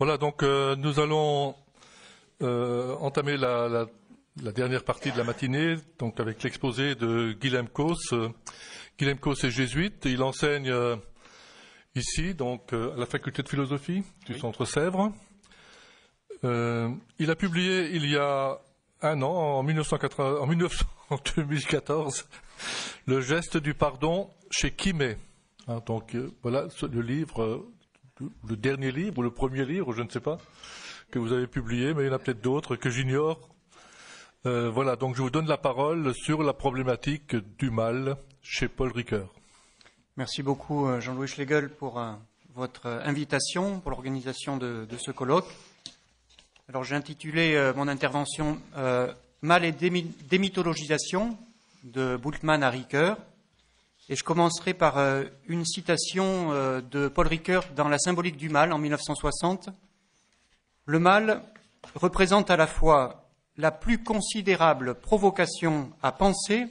Voilà, donc euh, nous allons euh, entamer la, dernière partie de la matinée, donc avec l'exposé de Guilhem Cos. Euh, Guilhem Cos est jésuite, il enseigne ici, donc à la faculté de philosophie du Centre Sèvres. il a publié il y a un an, en, 1980, en 2014, Le geste du pardon chez Kimé. Hein, donc voilà le livre le dernier livre ou le premier livre, je ne sais pas, que vous avez publié, mais il y en a peut-être d'autres que j'ignore. Euh, voilà, donc je vous donne la parole sur la problématique du mal chez Paul Ricoeur. Merci beaucoup euh, Jean-Louis Schlegel pour euh, votre invitation, pour l'organisation de, ce colloque. Alors j'ai intitulé mon intervention Mal et démythologisation de Bultmann à Ricoeur. Et je commencerai par euh, une citation euh, de Paul Ricoeur dans La symbolique du mal en 1960. Le mal représente à la fois la plus considérable provocation à penser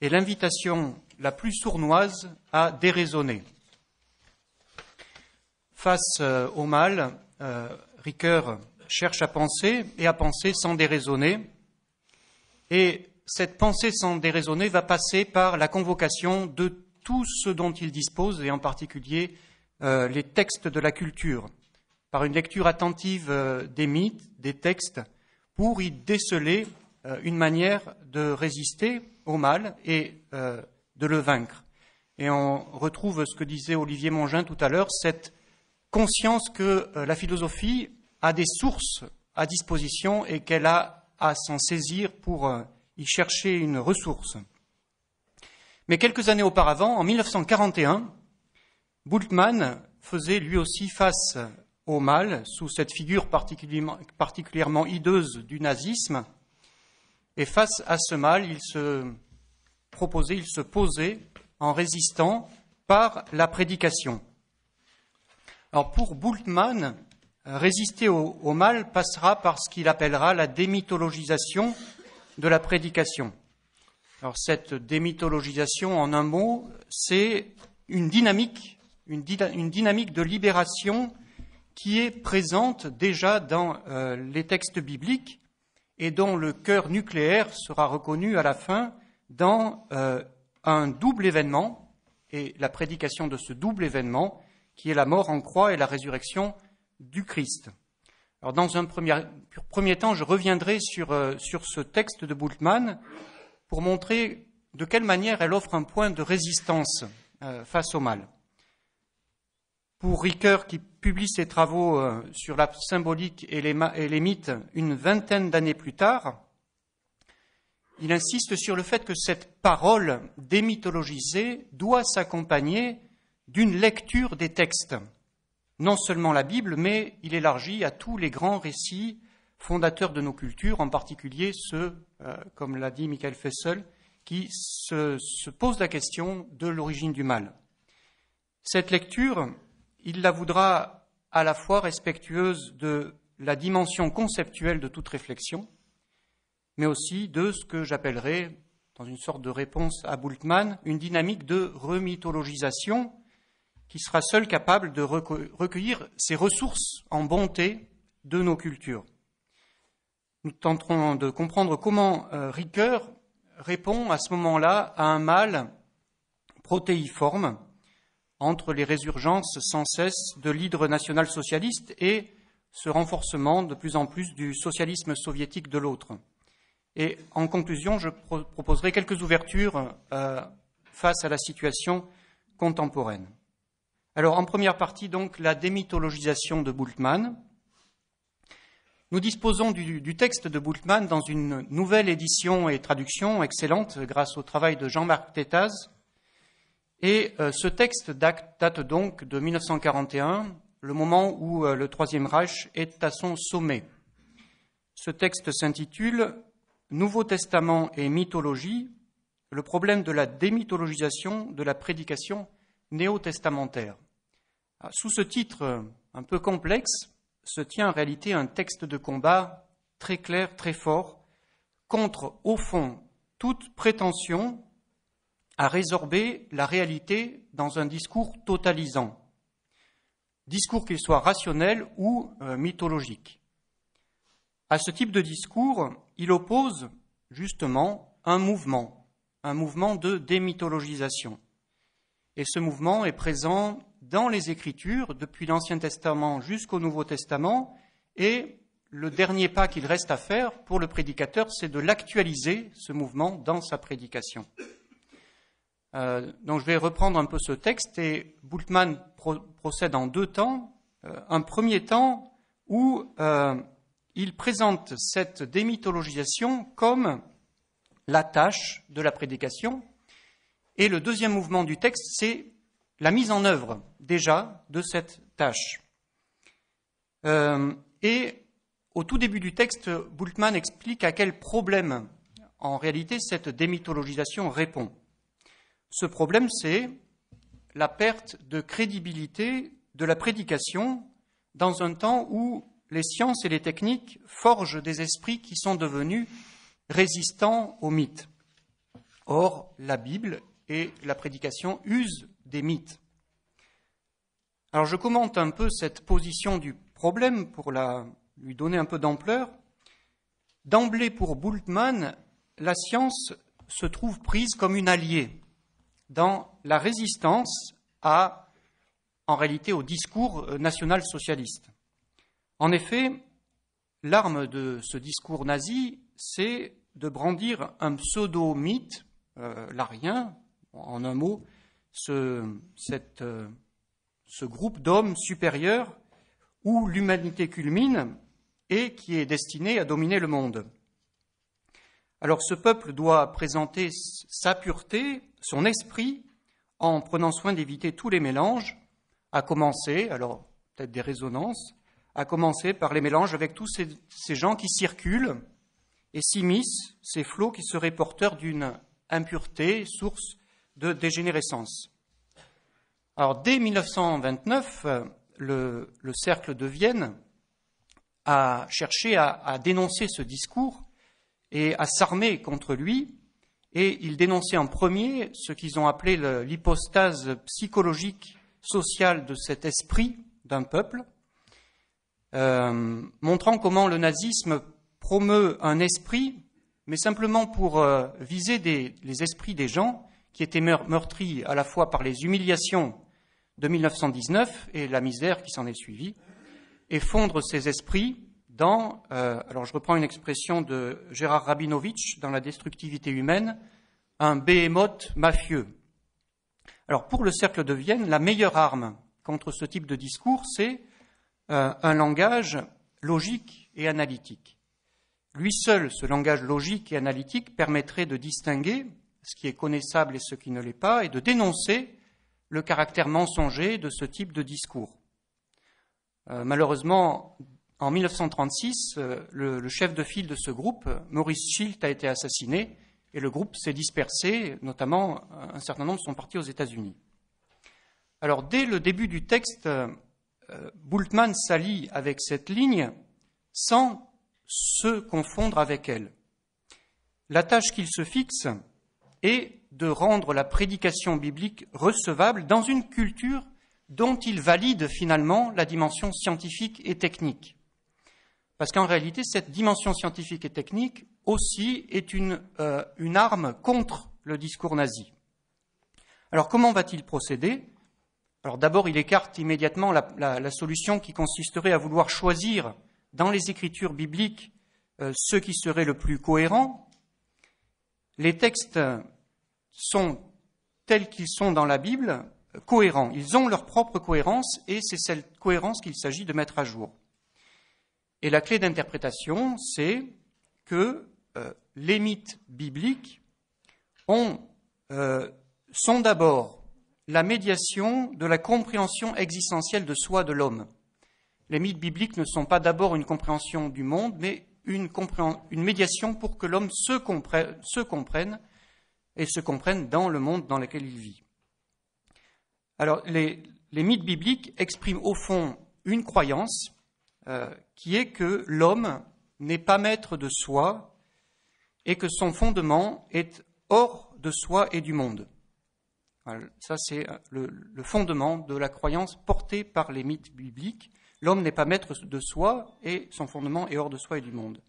et l'invitation la plus sournoise à déraisonner. Face euh, au mal, Ricoeur cherche à penser et à penser sans déraisonner. Et cette pensée sans déraisonner va passer par la convocation de tout ce dont il dispose, et en particulier euh, les textes de la culture, par une lecture attentive euh, des mythes, des textes, pour y déceler euh, une manière de résister au mal et de le vaincre. Et on retrouve ce que disait Olivier Mongin tout à l'heure, cette conscience que la philosophie a des sources à disposition et qu'elle a à s'en saisir pour il cherchait une ressource. Mais quelques années auparavant, en 1941, Bultmann faisait lui aussi face au mal, sous cette figure particulièrement, hideuse du nazisme. Et face à ce mal, il se proposait, il se posait en résistant par la prédication. Alors pour Bultmann, résister au mal passera par ce qu'il appellera la démythologisation de la prédication. Alors cette démythologisation, en un mot, c'est une dynamique, une, dynamique de libération qui est présente déjà dans euh, les textes bibliques et dont le cœur nucléaire sera reconnu à la fin dans euh, un double événement et la prédication de ce double événement qui est la mort en croix et la résurrection du Christ dans un premier, temps, je reviendrai euh, sur, ce texte de Bultmann pour montrer de quelle manière elle offre un point de résistance euh, face au mal. Pour Ricoeur, qui publie ses travaux euh, sur la symbolique et les mythes une vingtaine d'années plus tard, il insiste sur le fait que cette parole démythologisée doit s'accompagner d'une lecture des textes non seulement la Bible, mais il élargit à tous les grands récits fondateurs de nos cultures, en particulier ceux, euh, comme l'a dit Michael Fessel, qui se, posent la question de l'origine du mal. Cette lecture, il la voudra à la fois respectueuse de la dimension conceptuelle de toute réflexion, mais aussi de ce que j'appellerai, dans une sorte de réponse à Bultmann, une dynamique de remythologisation qui sera seul capable de recueillir ces ressources en bonté de nos cultures. Nous tenterons de comprendre comment euh, Ricoeur répond à ce moment-là à un mal protéiforme entre les résurgences sans cesse de l'hydre national-socialiste et ce renforcement de plus en plus du socialisme soviétique de l'autre. Et en conclusion, je proposerai quelques ouvertures euh, face à la situation contemporaine. Alors, en première partie, donc, la démythologisation de Bultmann. Nous disposons du, texte de Bultmann dans une nouvelle édition et traduction excellente grâce au travail de Jean-Marc Tétaz. Et euh, ce texte date, donc de 1941, le moment où euh, le Troisième Reich est à son sommet. Ce texte s'intitule Nouveau Testament et mythologie, le problème de la démythologisation de la prédication néo-testamentaire. Ah, sous ce titre euh, un peu complexe se tient en réalité un texte de combat très clair, très fort, contre, au fond, toute prétention à résorber la réalité dans un discours totalisant, discours qu'il soit rationnel ou euh, mythologique. À ce type de discours, il oppose justement un mouvement, un mouvement de démythologisation. Et ce mouvement est présent dans les Écritures, depuis l'Ancien Testament jusqu'au Nouveau Testament, et le dernier pas qu'il reste à faire pour le prédicateur, c'est de l'actualiser, ce mouvement, dans sa prédication. Euh, donc je vais reprendre un peu ce texte, et Bultmann procède en deux temps. Euh, un premier temps où euh, il présente cette démythologisation comme la tâche de la prédication, et le deuxième mouvement du texte, c'est la mise en œuvre déjà de cette tâche. Euh, et au tout début du texte, Bultmann explique à quel problème, en réalité, cette démythologisation répond. Ce problème, c'est la perte de crédibilité de la prédication dans un temps où les sciences et les techniques forgent des esprits qui sont devenus résistants aux mythes. Or, la Bible et la prédication use des mythes. Alors je commente un peu cette position du problème pour la, lui donner un peu d'ampleur. D'emblée, pour Bultmann, la science se trouve prise comme une alliée dans la résistance à, en réalité, au discours euh, national-socialiste. En effet, l'arme de ce discours nazi, c'est de brandir un pseudo-mythe, euh, l'arien, en un mot, euh, ce, groupe d'hommes supérieurs où l'humanité culmine et qui est destiné à dominer le monde. Alors ce peuple doit présenter sa pureté, son esprit, en prenant soin d'éviter tous les mélanges, à commencer, alors peut-être des résonances, à commencer par les mélanges avec tous ces, ces gens qui circulent et s'immiscent, ces flots qui seraient porteurs d'une impureté, source de dégénérescence. Alors, dès 1929, euh, le, le cercle de Vienne a cherché à, dénoncer ce discours et à s'armer contre lui. Et il dénonçait en premier ce qu'ils ont appelé l'hypostase psychologique sociale de cet esprit d'un peuple, euh, montrant comment le nazisme promeut un esprit, mais simplement pour euh, viser les esprits des gens qui était meurtri à la fois par les humiliations de 1919 et la misère qui s'en est suivie, et fondre ses esprits dans, euh, alors je reprends une expression de Gérard Rabinovitch dans La destructivité humaine, un béhémoth mafieux. Alors pour le cercle de Vienne, la meilleure arme contre ce type de discours, c'est euh, un langage logique et analytique. Lui seul, ce langage logique et analytique permettrait de distinguer ce qui est connaissable et ce qui ne l'est pas, et de dénoncer le caractère mensonger de ce type de discours. Euh, malheureusement, en 1936, euh, le, chef de file de ce groupe, Maurice Schilt, a été assassiné et le groupe s'est dispersé, notamment euh, un certain nombre sont partis aux États-Unis. Alors, dès le début du texte, Bultmann s'allie avec cette ligne sans se confondre avec elle. La tâche qu'il se fixe, et de rendre la prédication biblique recevable dans une culture dont il valide finalement la dimension scientifique et technique. Parce qu'en réalité, cette dimension scientifique et technique aussi est une, euh, une arme contre le discours nazi. Alors comment va-t-il procéder Alors d'abord, il écarte immédiatement la, solution qui consisterait à vouloir choisir dans les écritures bibliques euh, ce qui serait le plus cohérent les textes sont tels qu'ils sont dans la Bible, cohérents. Ils ont leur propre cohérence et c'est cette cohérence qu'il s'agit de mettre à jour. Et la clé d'interprétation, c'est que euh, les mythes bibliques euh, sont d'abord la médiation de la compréhension existentielle de soi de l'homme. Les mythes bibliques ne sont pas d'abord une compréhension du monde, mais une, médiation pour que l'homme se comprenne, et se comprenne dans le monde dans lequel il vit. Alors, les, mythes bibliques expriment au fond une croyance euh, qui est que l'homme n'est pas maître de soi et que son fondement est hors de soi et du monde. ça, c'est euh, le, fondement de la croyance portée par les mythes bibliques. L'homme n'est pas maître de soi et son fondement est hors de soi et du monde.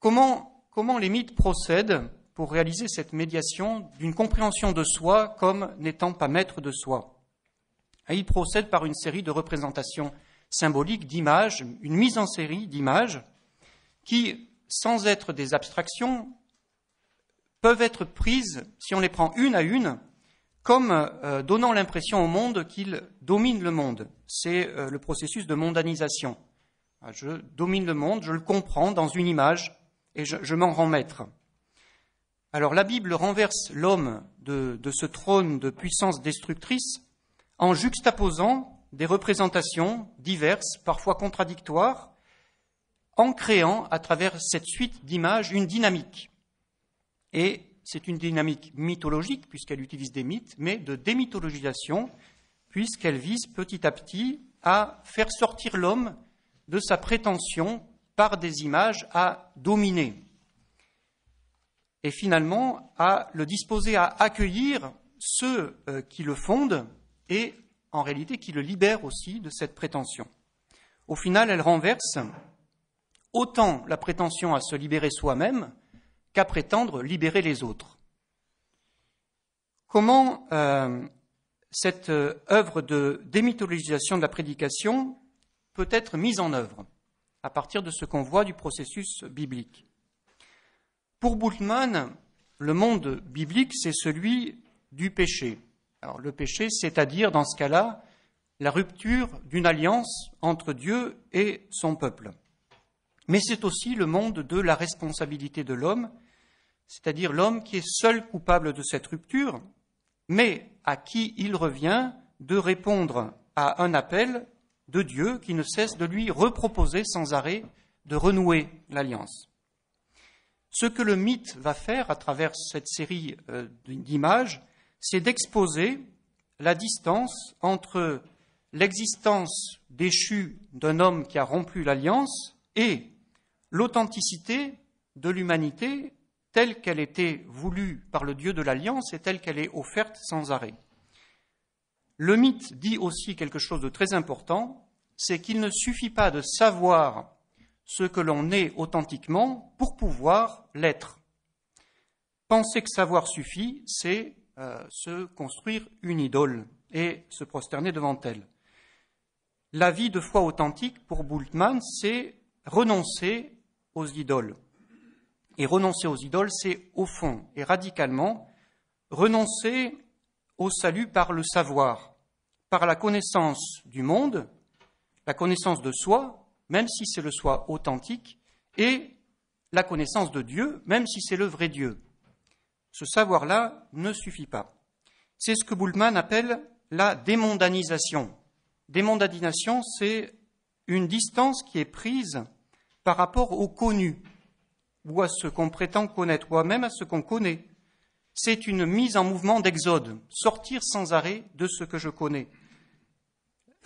Comment, les mythes procèdent pour réaliser cette médiation d'une compréhension de soi comme n'étant pas maître de soi ah, Ils procèdent par une série de représentations symboliques, d'images, une mise en série d'images qui, sans être des abstractions, peuvent être prises, si on les prend une à une, comme euh, donnant l'impression au monde qu'il domine le monde. C'est euh, le processus de mondanisation. Ah, je domine le monde, je le comprends dans une image et je, m'en rends maître. Alors la Bible renverse l'homme de, de ce trône de puissance destructrice en juxtaposant des représentations diverses, parfois contradictoires, en créant à travers cette suite d'images une dynamique. Et c'est une dynamique mythologique, puisqu'elle utilise des mythes, mais de démythologisation, puisqu'elle vise petit à petit à faire sortir l'homme de sa prétention par des images à dominer et finalement à le disposer à accueillir ceux euh, qui le fondent et en réalité qui le libèrent aussi de cette prétention. Au final, elle renverse autant la prétention à se libérer soi-même qu'à prétendre libérer les autres. Comment euh, cette euh, œuvre de démythologisation de la prédication peut être mise en œuvre à partir de ce qu'on voit du processus biblique Pour Bultmann, le monde biblique, c'est celui du péché. Alors le péché, c'est-à-dire dans ce cas-là, la rupture d'une alliance entre Dieu et son peuple. Mais c'est aussi le monde de la responsabilité de l'homme c'est-à-dire l'homme qui est seul coupable de cette rupture, mais à qui il revient de répondre à un appel de Dieu qui ne cesse de lui reproposer sans arrêt de renouer l'alliance. Ce que le mythe va faire à travers cette série euh, d'images, c'est d'exposer la distance entre l'existence déchue d'un homme qui a rompu l'alliance et l'authenticité de l'humanité telle qu'elle était voulue par le Dieu de l'Alliance et telle qu'elle est offerte sans arrêt. Le mythe dit aussi quelque chose de très important, c'est qu'il ne suffit pas de savoir ce que l'on est authentiquement pour pouvoir l'être. Penser que savoir suffit, c'est euh, se construire une idole et se prosterner devant elle. La vie de foi authentique, pour Bultmann, c'est renoncer aux idoles, et renoncer aux idoles, c'est au fond et radicalement renoncer au salut par le savoir, par la connaissance du monde, la connaissance de soi, même si c'est le soi authentique, et la connaissance de Dieu, même si c'est le vrai Dieu. Ce savoir-là ne suffit pas. C'est ce que Bullman appelle la démondanisation. Démondanisation, c'est une distance qui est prise par rapport au connu, ou à ce qu'on prétend connaître, ou même à ce qu'on connaît. C'est une mise en mouvement d'exode, sortir sans arrêt de ce que je connais.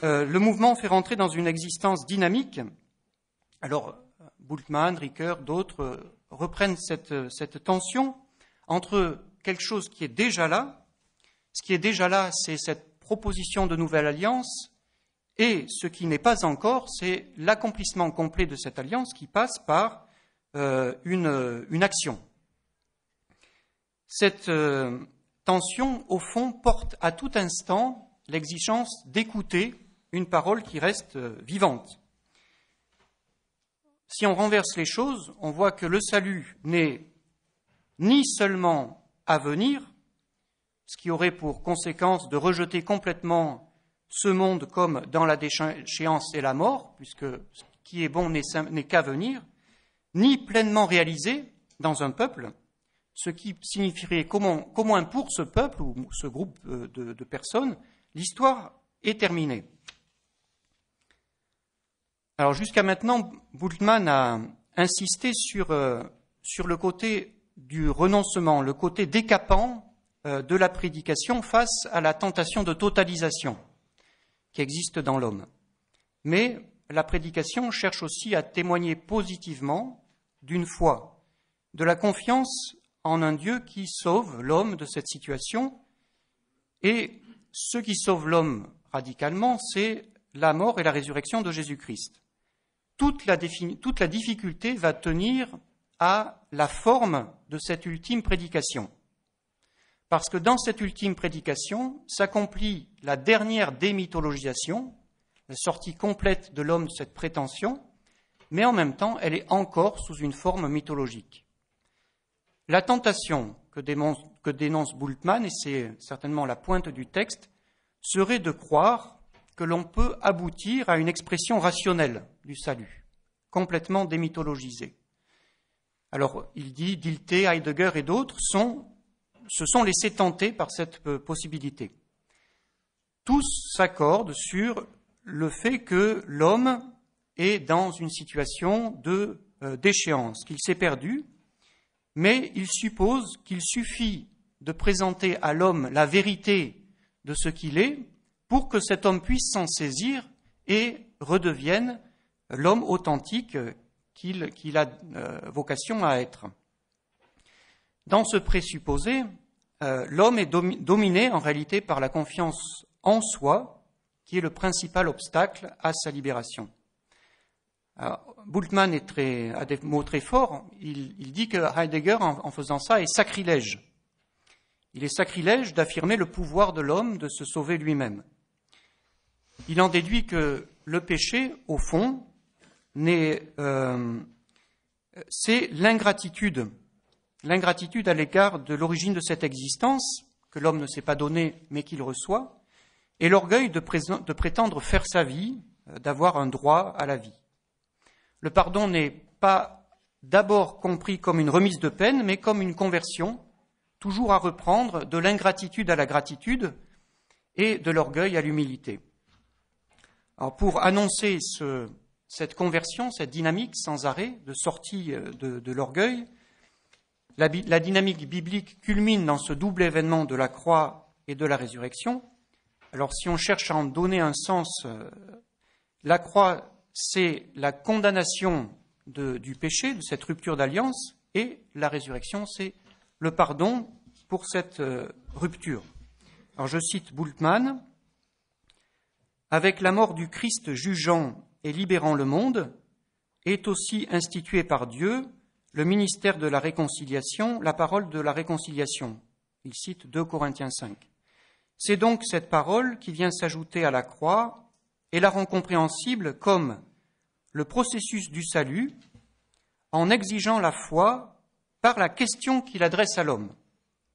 Euh, le mouvement fait rentrer dans une existence dynamique. Alors, Bultmann, Ricoeur, d'autres euh, reprennent cette, euh, cette tension entre quelque chose qui est déjà là, ce qui est déjà là, c'est cette proposition de nouvelle alliance, et ce qui n'est pas encore, c'est l'accomplissement complet de cette alliance qui passe par euh, euh, une, action. Cette euh, tension, au fond, porte à tout instant l'exigence d'écouter une parole qui reste vivante. Si on renverse les choses, on voit que le salut n'est ni seulement à venir, ce qui aurait pour conséquence de rejeter complètement ce monde comme dans la déchéance et la mort, puisque ce qui est bon n'est qu'à venir, ni pleinement réalisé dans un peuple, ce qui signifierait qu'au moins, pour ce peuple ou ce groupe euh, de, personnes, l'histoire est terminée. Alors jusqu'à maintenant, Bultmann a insisté sur, euh, sur le côté du renoncement, le côté décapant euh, de la prédication face à la tentation de totalisation qui existe dans l'homme. Mais la prédication cherche aussi à témoigner positivement d'une foi, de la confiance en un Dieu qui sauve l'homme de cette situation. Et ce qui sauve l'homme radicalement, c'est la mort et la résurrection de Jésus-Christ. Toute, la, difficulté va tenir à la forme de cette ultime prédication. Parce que dans cette ultime prédication s'accomplit la dernière démythologisation la sortie complète de l'homme de cette prétention, mais en même temps, elle est encore sous une forme mythologique. La tentation que dénonce, que Bultmann, et c'est certainement la pointe du texte, serait de croire que l'on peut aboutir à une expression rationnelle du salut, complètement démythologisée. Alors, il dit, Dilté, Heidegger et d'autres se sont laissés tenter par cette euh, possibilité. Tous s'accordent sur le fait que l'homme est dans une situation de euh, déchéance, qu'il s'est perdu, mais il suppose qu'il suffit de présenter à l'homme la vérité de ce qu'il est pour que cet homme puisse s'en saisir et redevienne l'homme authentique qu'il a euh, vocation à être. Dans ce présupposé, euh, l'homme est dominé en réalité par la confiance en soi, qui est le principal obstacle à sa libération. Bultmann est très, a des mots très forts. Il, dit que Heidegger, en, faisant ça, est sacrilège. Il est sacrilège d'affirmer le pouvoir de l'homme de se sauver lui-même. Il en déduit que le péché, au fond, euh, c'est l'ingratitude, l'ingratitude à l'égard de l'origine de cette existence que l'homme ne s'est pas donnée mais qu'il reçoit, et l'orgueil de, prétendre faire sa vie, euh, d'avoir un droit à la vie. Le pardon n'est pas d'abord compris comme une remise de peine, mais comme une conversion, toujours à reprendre de l'ingratitude à la gratitude et de l'orgueil à l'humilité. pour annoncer cette conversion, cette dynamique sans arrêt de sortie euh, de, l'orgueil, la dynamique biblique culmine dans ce double événement de la croix et de la résurrection, alors si on cherche à en donner un sens, euh, la croix, c'est la condamnation du péché, de cette rupture d'alliance, et la résurrection, c'est le pardon pour cette euh, rupture. Alors je cite Bultmann, avec la mort du Christ jugeant et libérant le monde, est aussi institué par Dieu le ministère de la réconciliation, la parole de la réconciliation. Il cite 2 Corinthiens 5. C'est donc cette parole qui vient s'ajouter à la croix et la rend compréhensible comme le processus du salut en exigeant la foi par la question qu'il adresse à l'homme.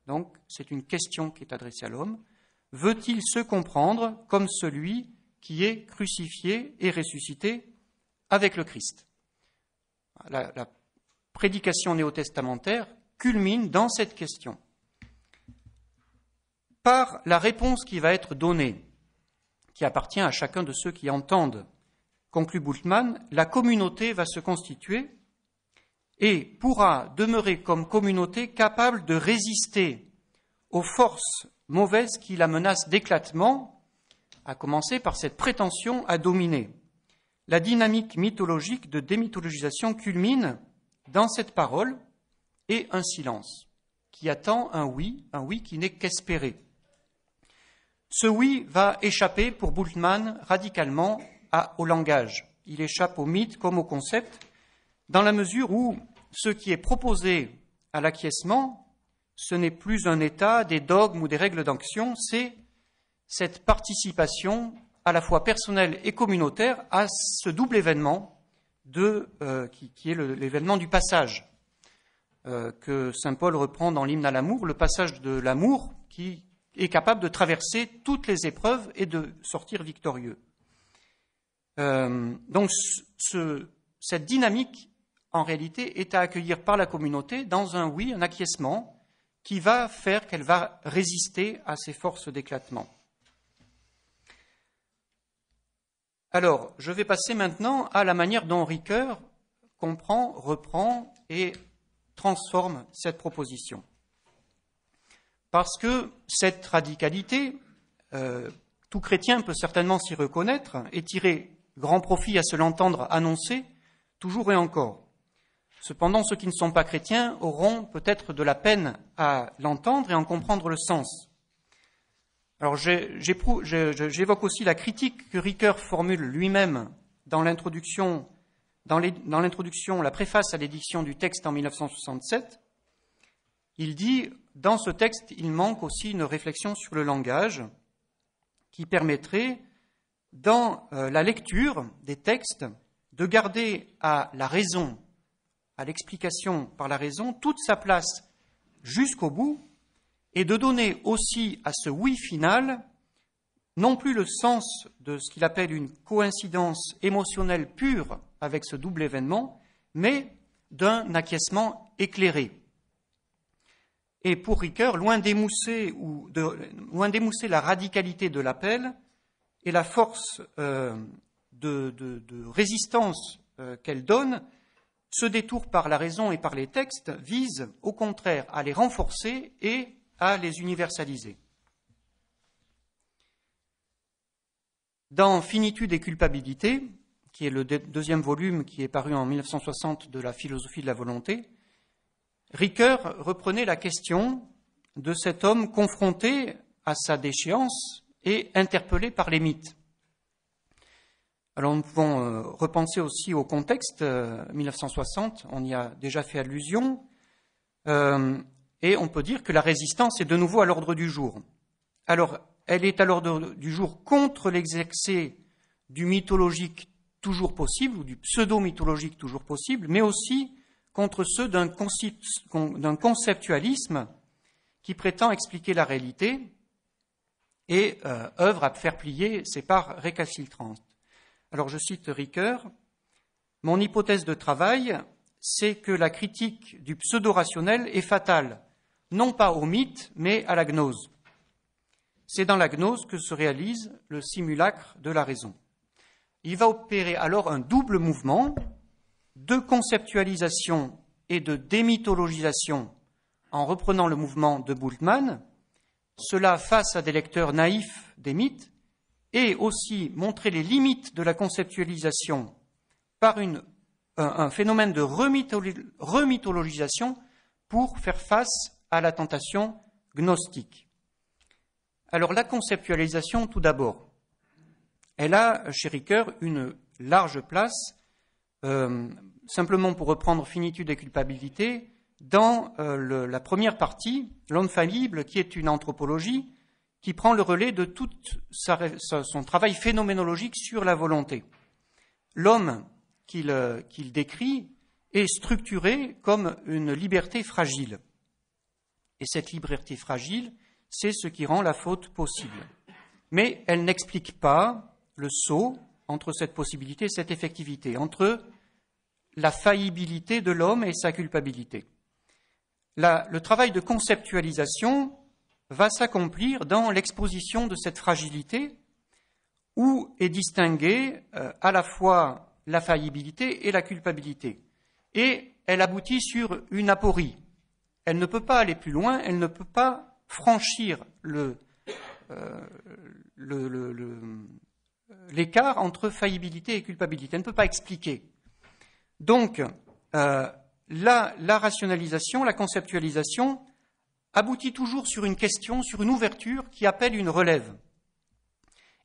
Donc, c'est une question qui est adressée à l'homme. Veut-il se comprendre comme celui qui est crucifié et ressuscité avec le Christ la, prédication néo-testamentaire culmine dans cette question par la réponse qui va être donnée, qui appartient à chacun de ceux qui entendent. Conclut Bultmann, la communauté va se constituer et pourra demeurer comme communauté capable de résister aux forces mauvaises qui la menacent d'éclatement, à commencer par cette prétention à dominer. La dynamique mythologique de démythologisation culmine dans cette parole et un silence qui attend un oui, un oui qui n'est qu'espéré. Ce oui va échapper pour Bultmann radicalement au langage. Il échappe au mythe comme au concept, dans la mesure où ce qui est proposé à l'acquiescement, ce n'est plus un état, des dogmes ou des règles d'action, c'est cette participation à la fois personnelle et communautaire à ce double événement de, euh, qui, est l'événement du passage euh, que Saint Paul reprend dans l'hymne à l'amour, le passage de l'amour qui est capable de traverser toutes les épreuves et de sortir victorieux. Euh, donc ce, cette dynamique, en réalité, est à accueillir par la communauté dans un oui, un acquiescement, qui va faire qu'elle va résister à ces forces d'éclatement. Alors, je vais passer maintenant à la manière dont Ricoeur comprend, reprend et transforme cette proposition parce que cette radicalité, euh, tout chrétien peut certainement s'y reconnaître et tirer grand profit à se l'entendre annoncer, toujours et encore. Cependant, ceux qui ne sont pas chrétiens auront peut-être de la peine à l'entendre et en comprendre le sens. Alors j'évoque aussi la critique que Ricoeur formule lui-même dans l'introduction, dans l'introduction, la préface à l'édition du texte en 1967. Il dit dans ce texte, il manque aussi une réflexion sur le langage qui permettrait, dans euh, la lecture des textes, de garder à la raison, à l'explication par la raison, toute sa place jusqu'au bout, et de donner aussi à ce oui final non plus le sens de ce qu'il appelle une coïncidence émotionnelle pure avec ce double événement, mais d'un acquiescement éclairé. Et pour Ricoeur, loin d'émousser, ou loin d'émousser la radicalité de l'appel et la force euh, de, résistance euh, qu'elle donne, ce détour par la raison et par les textes vise au contraire à les renforcer et à les universaliser. Dans Finitude et culpabilité, qui est le deuxième volume qui est paru en 1960 de la philosophie de la volonté, Ricoeur reprenait la question de cet homme confronté à sa déchéance et interpellé par les mythes. Alors nous pouvons euh, repenser aussi au contexte 1960, euh, on y a déjà fait allusion, euh, et on peut dire que la résistance est de nouveau à l'ordre du jour. Alors elle est à l'ordre du jour contre l'exercice du mythologique toujours possible, ou du pseudo-mythologique toujours possible, mais aussi contre ceux d'un conceptualisme qui prétend expliquer la réalité et euh, œuvre à faire plier ses parts récalcitrantes. Alors je cite Ricoeur, Mon hypothèse de travail, c'est que la critique du pseudo-rationnel est fatale, non pas au mythe, mais à la gnose. C'est dans la gnose que se réalise le simulacre de la raison. Il va opérer alors un double mouvement, de conceptualisation et de démythologisation en reprenant le mouvement de Bultmann, cela face à des lecteurs naïfs des mythes, et aussi montrer les limites de la conceptualisation par un, un, phénomène de remythologisation pour faire face à la tentation gnostique. Alors la conceptualisation tout d'abord. Elle a, chez Ricoeur, une large place euh, simplement pour reprendre finitude et culpabilité, dans euh, la première partie, l'homme fallible, qui est une anthropologie qui prend le relais de tout son travail phénoménologique sur la volonté. L'homme euh, qu'il décrit est structuré comme une liberté fragile. Et cette liberté fragile, c'est ce qui rend la faute possible. Mais elle n'explique pas le saut entre cette possibilité et cette effectivité, entre la faillibilité de l'homme et sa culpabilité. le travail de conceptualisation va s'accomplir dans l'exposition de cette fragilité où est distinguée euh, à la fois la faillibilité et la culpabilité. Et elle aboutit sur une aporie. Elle ne peut pas aller plus loin, elle ne peut pas franchir le, euh, l'écart entre faillibilité et culpabilité. Elle ne peut pas expliquer. Donc, euh, la, rationalisation, la conceptualisation aboutit toujours sur une question, sur une ouverture qui appelle une relève.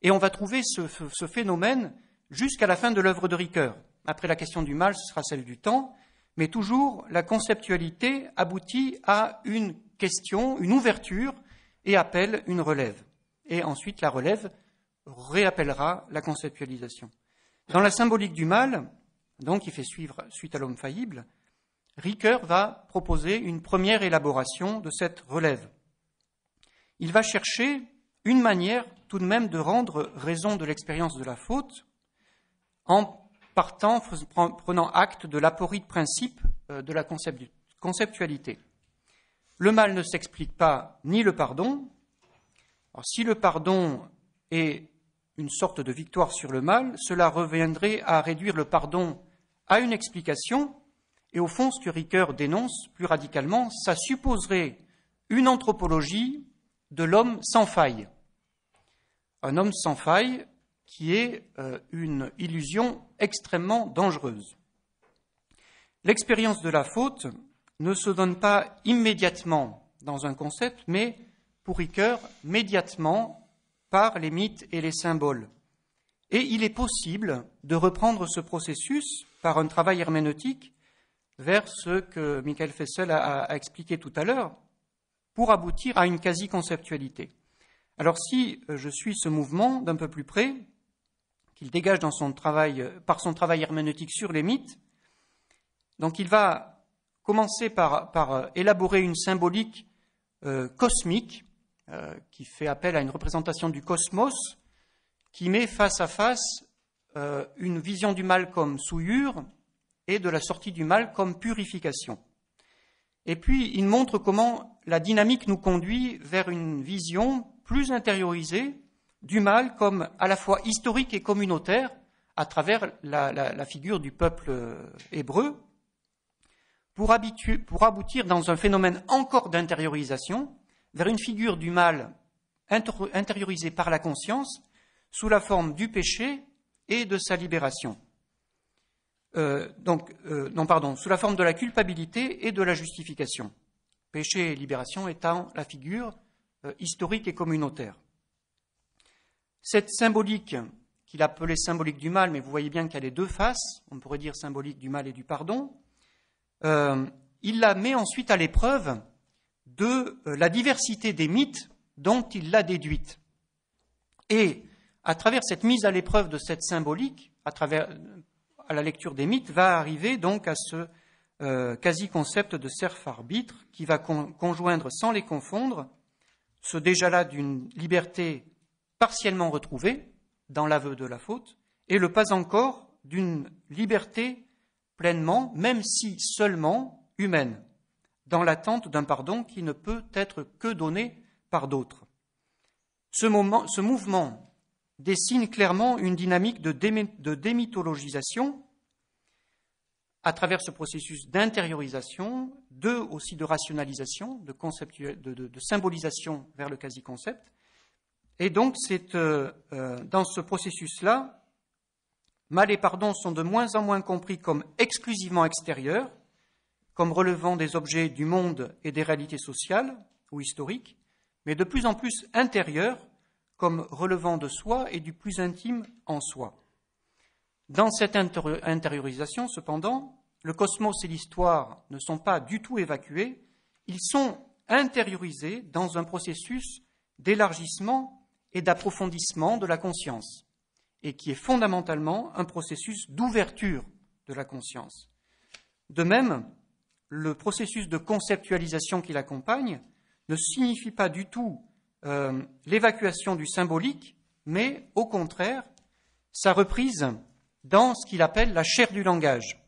Et on va trouver ce, ce phénomène jusqu'à la fin de l'œuvre de Ricoeur. Après la question du mal, ce sera celle du temps, mais toujours la conceptualité aboutit à une question, une ouverture, et appelle une relève. Et ensuite, la relève réappellera la conceptualisation. Dans la symbolique du mal, donc qui fait suivre suite à l'homme faillible, Ricoeur va proposer une première élaboration de cette relève. Il va chercher une manière tout de même de rendre raison de l'expérience de la faute en partant, prenant acte de l'aporie de principe euh, de la conceptualité. Le mal ne s'explique pas ni le pardon. si le pardon et une sorte de victoire sur le mal, cela reviendrait à réduire le pardon à une explication, et au fond, ce que Ricoeur dénonce plus radicalement, ça supposerait une anthropologie de l'homme sans faille. Un homme sans faille qui est euh, une illusion extrêmement dangereuse. L'expérience de la faute ne se donne pas immédiatement dans un concept, mais pour Ricoeur, médiatement par les mythes et les symboles. Et il est possible de reprendre ce processus par un travail herméneutique vers ce que Michael Fessel a, expliqué tout à l'heure, pour aboutir à une quasi-conceptualité. Alors si je suis ce mouvement d'un peu plus près, qu'il dégage dans son travail, par son travail herméneutique sur les mythes, donc il va commencer par, élaborer une symbolique euh, cosmique euh, qui fait appel à une représentation du cosmos qui met face à face euh, une vision du mal comme souillure et de la sortie du mal comme purification. Et puis, il montre comment la dynamique nous conduit vers une vision plus intériorisée du mal comme à la fois historique et communautaire à travers la, figure du peuple euh, hébreu pour aboutir dans un phénomène encore d'intériorisation vers une figure du mal intériorisée par la conscience sous la forme du péché et de sa libération. Euh, donc, euh, non, pardon, sous la forme de la culpabilité et de la justification. Péché et libération étant la figure euh, historique et communautaire. Cette symbolique, qu'il appelait symbolique du mal, mais vous voyez bien qu'elle est deux faces, on pourrait dire symbolique du mal et du pardon, il la met ensuite à l'épreuve de euh, la diversité des mythes dont il l'a déduite. Et à travers cette mise à l'épreuve de cette symbolique, à travers la lecture des mythes, va arriver donc à ce euh, quasi-concept de serf-arbitre qui va conjoindre sans les confondre ce déjà-là d'une liberté partiellement retrouvée dans l'aveu de la faute et le pas encore d'une liberté pleinement, même si seulement humaine dans l'attente d'un pardon qui ne peut être que donné par d'autres. Ce, mouvement dessine clairement une dynamique de, démythologisation à travers ce processus d'intériorisation, de aussi de rationalisation, de, de, symbolisation vers le quasi-concept. Et donc, c'est euh, euh, dans ce processus-là, mal et pardon sont de moins en moins compris comme exclusivement extérieurs, comme relevant des objets du monde et des réalités sociales ou historiques, mais de plus en plus intérieures, comme relevant de soi et du plus intime en soi. Dans cette intériorisation, cependant, le cosmos et l'histoire ne sont pas du tout évacués, ils sont intériorisés dans un processus d'élargissement et d'approfondissement de la conscience, et qui est fondamentalement un processus d'ouverture de la conscience. De même, le processus de conceptualisation qui l'accompagne ne signifie pas du tout euh, l'évacuation du symbolique, mais au contraire, sa reprise dans ce qu'il appelle la chair du langage.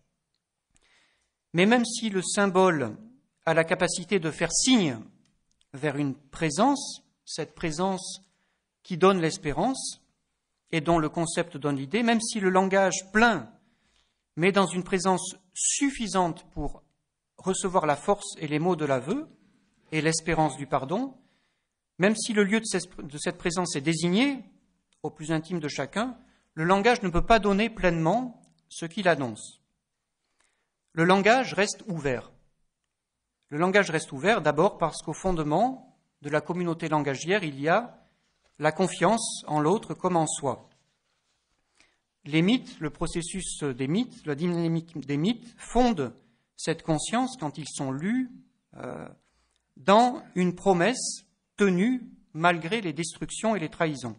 Mais même si le symbole a la capacité de faire signe vers une présence, cette présence qui donne l'espérance et dont le concept donne l'idée, même si le langage plein, met dans une présence suffisante pour recevoir la force et les mots de l'aveu et l'espérance du pardon, même si le lieu de cette présence est désigné, au plus intime de chacun, le langage ne peut pas donner pleinement ce qu'il annonce. Le langage reste ouvert. Le langage reste ouvert d'abord parce qu'au fondement de la communauté langagière, il y a la confiance en l'autre comme en soi. Les mythes, le processus des mythes, la dynamique des mythes fondent cette conscience quand ils sont lus euh, dans une promesse tenue malgré les destructions et les trahisons.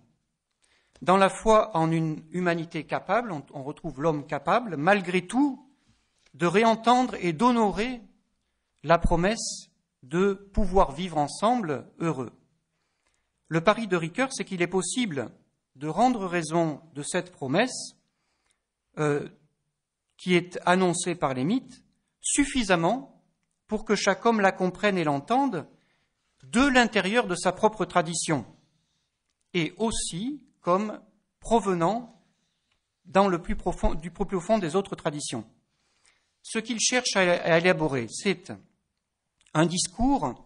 Dans la foi en une humanité capable, on, retrouve l'homme capable, malgré tout, de réentendre et d'honorer la promesse de pouvoir vivre ensemble heureux. Le pari de Ricoeur, c'est qu'il est possible de rendre raison de cette promesse euh, qui est annoncée par les mythes suffisamment pour que chaque homme la comprenne et l'entende de l'intérieur de sa propre tradition, et aussi comme provenant dans le plus profond, du plus profond des autres traditions. Ce qu'il cherche à élaborer, c'est un discours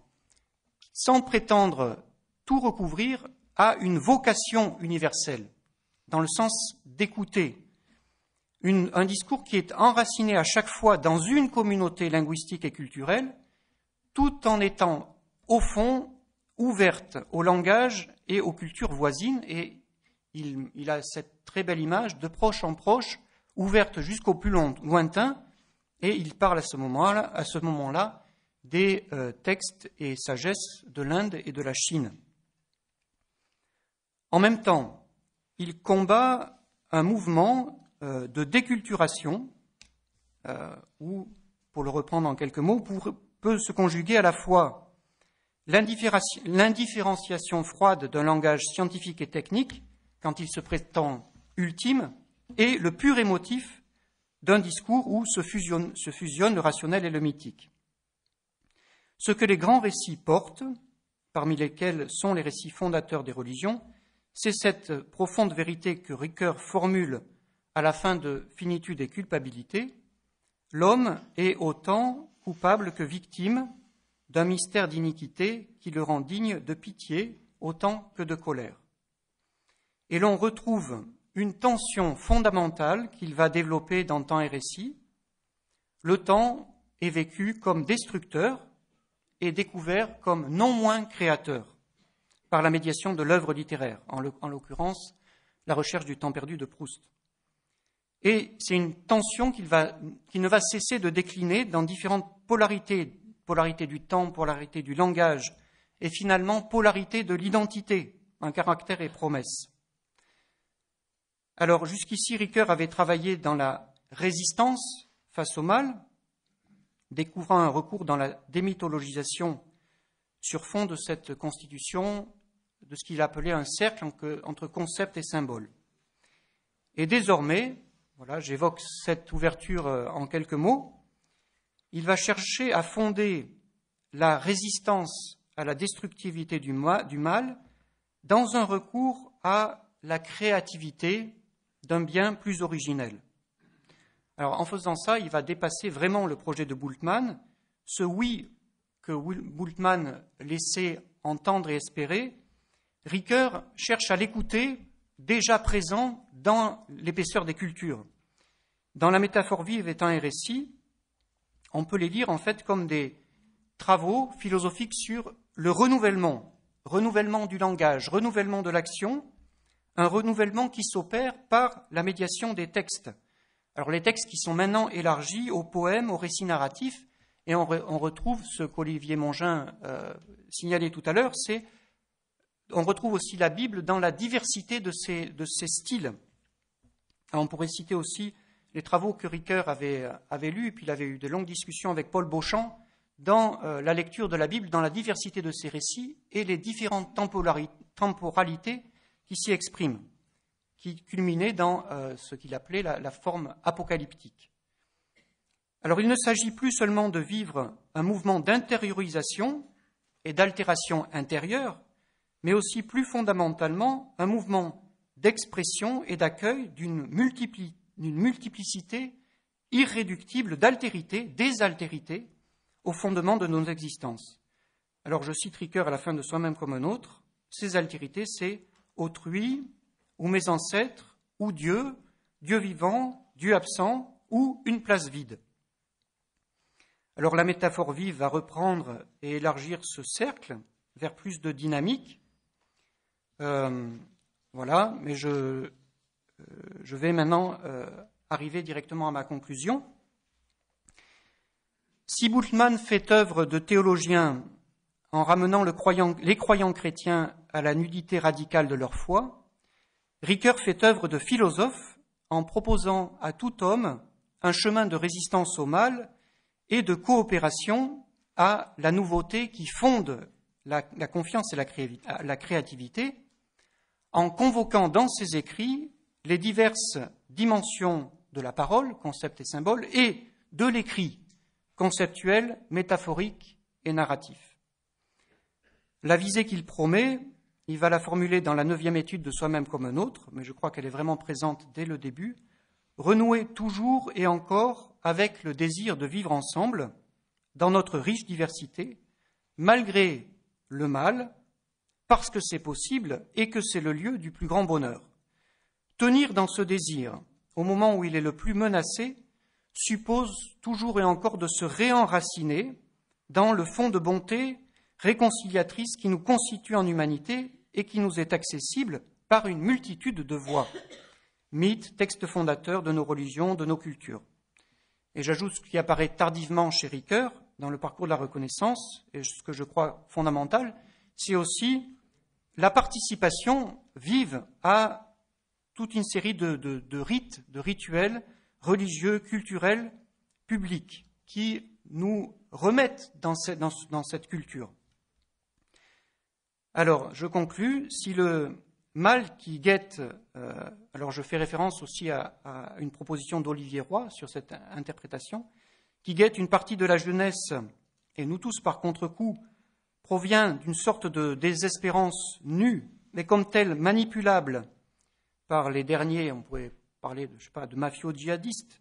sans prétendre tout recouvrir à une vocation universelle, dans le sens d'écouter, un discours qui est enraciné à chaque fois dans une communauté linguistique et culturelle, tout en étant, au fond, ouverte au langage et aux cultures voisines. Et il, a cette très belle image de proche en proche, ouverte jusqu'au plus lointain. Et il parle à ce moment-là, des euh, textes et sagesses de l'Inde et de la Chine. En même temps, il combat un mouvement euh, de déculturation, euh, ou, pour le reprendre en quelques mots, peut se conjuguer à la fois l'indifférenciation froide d'un langage scientifique et technique, quand il se prétend ultime, et le pur émotif d'un discours où se fusionnent fusionne le rationnel et le mythique. Ce que les grands récits portent, parmi lesquels sont les récits fondateurs des religions, c'est cette profonde vérité que Ricoeur formule à la fin de finitude et culpabilité, l'homme est autant coupable que victime d'un mystère d'iniquité qui le rend digne de pitié autant que de colère. Et l'on retrouve une tension fondamentale qu'il va développer dans Temps et Récit. Le temps est vécu comme destructeur et découvert comme non moins créateur par la médiation de l'œuvre littéraire, en l'occurrence la recherche du temps perdu de Proust. Et c'est une tension qui, ne va cesser de décliner dans différentes polarités, polarité du temps, polarité du langage, et finalement polarité de l'identité, un caractère et promesse. Alors jusqu'ici, Ricoeur avait travaillé dans la résistance face au mal, découvrant un recours dans la démythologisation sur fond de cette constitution de ce qu'il appelait un cercle entre concept et symbole. Et désormais, voilà, j'évoque cette ouverture euh, en quelques mots. Il va chercher à fonder la résistance à la destructivité du mal dans un recours à la créativité d'un bien plus originel. Alors en faisant ça, il va dépasser vraiment le projet de Bultmann. Ce oui que Bultmann laissait entendre et espérer, Ricoeur cherche à l'écouter déjà présent dans l'épaisseur des cultures. Dans la métaphore vive étant un récit, on peut les lire en fait comme des travaux philosophiques sur le renouvellement, renouvellement du langage, renouvellement de l'action, un renouvellement qui s'opère par la médiation des textes. Alors les textes qui sont maintenant élargis aux poèmes, aux récits narratifs, et on, retrouve ce qu'Olivier Mongin euh, signalait tout à l'heure, c'est on retrouve aussi la Bible dans la diversité de ses, styles. on pourrait citer aussi les travaux que Ricoeur avait, avait lus, puis il avait eu de longues discussions avec Paul Beauchamp dans euh, la lecture de la Bible, dans la diversité de ses récits et les différentes temporalités qui s'y expriment, qui culminaient dans euh, ce qu'il appelait la forme apocalyptique. Alors il ne s'agit plus seulement de vivre un mouvement d'intériorisation et d'altération intérieure, mais aussi plus fondamentalement un mouvement d'expression et d'accueil d'une multiplicité irréductible d'altérité, des altérités, au fondement de nos existences. Alors je cite Ricoeur à la fin de Soi-même comme un autre, ces altérités, c'est autrui, ou mes ancêtres, ou Dieu, Dieu vivant, Dieu absent, ou une place vide. Alors la métaphore vive va reprendre et élargir ce cercle vers plus de dynamique, euh, voilà, mais je, euh, je vais maintenant euh, arriver directement à ma conclusion. Si Bultmann fait œuvre de théologien en ramenant le croyant, les croyants chrétiens à la nudité radicale de leur foi, Ricoeur fait œuvre de philosophe en proposant à tout homme un chemin de résistance au mal et de coopération à la nouveauté qui fonde la, confiance et la créativité, en convoquant dans ses écrits les diverses dimensions de la parole, concept et symbole, et de l'écrit, conceptuel, métaphorique et narratif. La visée qu'il promet, il va la formuler dans la neuvième étude de soi-même comme un autre, mais je crois qu'elle est vraiment présente dès le début, renouer toujours et encore avec le désir de vivre ensemble dans notre riche diversité, malgré le mal, parce que c'est possible et que c'est le lieu du plus grand bonheur. Tenir dans ce désir, au moment où il est le plus menacé, suppose toujours et encore de se réenraciner dans le fond de bonté réconciliatrice qui nous constitue en humanité et qui nous est accessible par une multitude de voies, mythes, textes fondateurs de nos religions, de nos cultures. Et j'ajoute ce qui apparaît tardivement chez Ricoeur dans le parcours de la reconnaissance, et ce que je crois fondamental, c'est aussi la participation vive à toute une série de, rites, de rituels religieux, culturels, publics, qui nous remettent dans, cette culture. Alors, je conclus, si le mal qui guette, euh, alors je fais référence aussi à, à une proposition d'Olivier Roy sur cette interprétation, qui guette une partie de la jeunesse, et nous tous par contre-coup, provient d'une sorte de désespérance nue, mais comme telle manipulable par les derniers, on pourrait parler de, je pas, de djihadistes,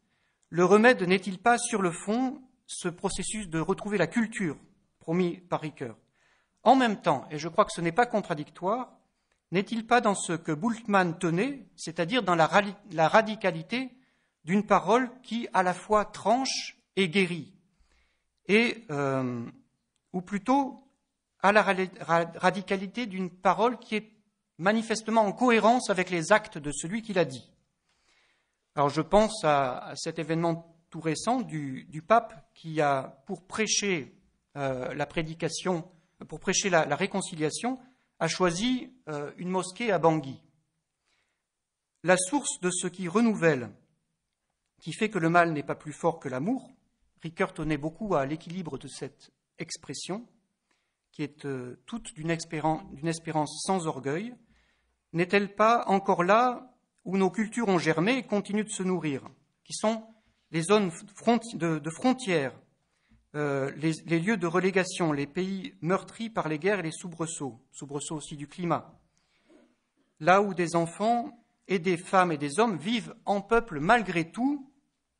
le remède n'est-il pas sur le fond ce processus de retrouver la culture promis par Ricoeur En même temps, et je crois que ce n'est pas contradictoire, n'est-il pas dans ce que Bultmann tenait, c'est-à-dire dans la, radicalité d'une parole qui à la fois tranche et guérit Et, euh, ou plutôt, à la radicalité d'une parole qui est manifestement en cohérence avec les actes de celui qui l'a dit. Alors je pense à, cet événement tout récent du, pape qui a, pour prêcher euh, la prédication, pour prêcher la, réconciliation, a choisi euh, une mosquée à Bangui. La source de ce qui renouvelle, qui fait que le mal n'est pas plus fort que l'amour, Ricoeur tenait beaucoup à l'équilibre de cette expression, qui est euh, toute d'une espérance, sans orgueil, n'est-elle pas encore là où nos cultures ont germé et continuent de se nourrir, qui sont les zones de, frontières, euh, les, les, lieux de relégation, les pays meurtris par les guerres et les soubresauts, soubresauts aussi du climat, là où des enfants et des femmes et des hommes vivent en peuple malgré tout,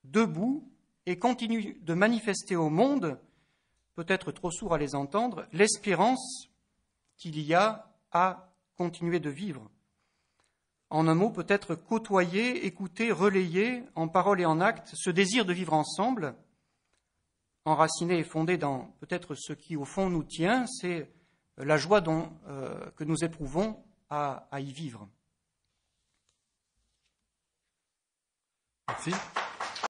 debout, et continuent de manifester au monde peut-être trop sourd à les entendre, l'espérance qu'il y a à continuer de vivre. En un mot, peut-être côtoyer, écouter, relayer, en parole et en acte, ce désir de vivre ensemble, enraciné et fondé dans peut-être ce qui au fond nous tient, c'est la joie euh, que nous éprouvons à, à y vivre. Merci.